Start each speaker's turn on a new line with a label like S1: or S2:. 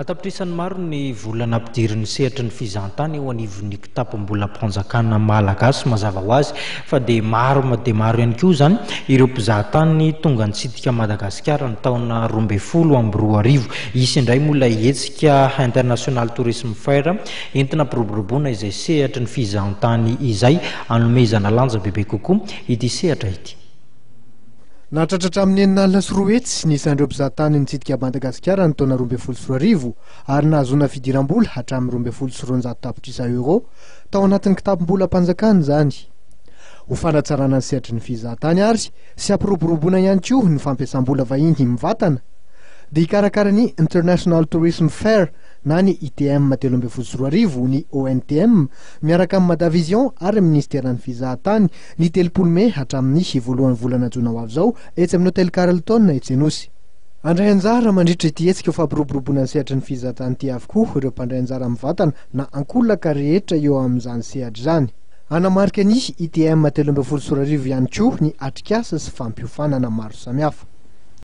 S1: atapitrisan'ny maro ny volanampidirin'ny sehatry ny fizahntany eo anivo ny kitapo mbola mpanjakana malagasy mazava ho azy fa dia maro ma de maro iany koa zany ireo mpizahatany tonga nytsidika madagasikara ny taona roambe folo amy roa arivo isy indray mola ietsika international tourisme fra entina piroboroboana izay sehatry ny fizahtany izay alomezana lanja bebe kokoa ity sehatra ity
S2: natratratra amin'ny enina allasyroa etsy ny sandreo mpizahantany nytsidika madagasikara ny taona rombey folo sy roa arivo ary nahazona fidiram-bola hatramin'ny rombey folo sy ronjato tapitrisa ere tao anatin'ny kitapom-bola mpanjakany zany ho fanatsarana ny seatry ny fizahantany ary sy ampiroboroboona ihany ko ny fampiasambola vahiny mivatana de hikarakara ny international tourisme fair na ny itm telomby folosoro arivo ny ontm miaraka amn'ny madavision ary ministerany fizahantany ny telopolome hatraminihy voalohan'ny volana ajona ho avy zao etsy amin'y hotel carleton a etsenosy andrayanjara mandritra iti etsika eo fampiroborobona ny sehatry ny fizahantany ty avoko ireo mpandrayanjara am'ny vatana na ankonaka rehetra eo amin'izany sehatra zany anamarika anihy itmtelombfolosoroarivo ihany koa ny atrikasa sy fampiofanana maro samiafa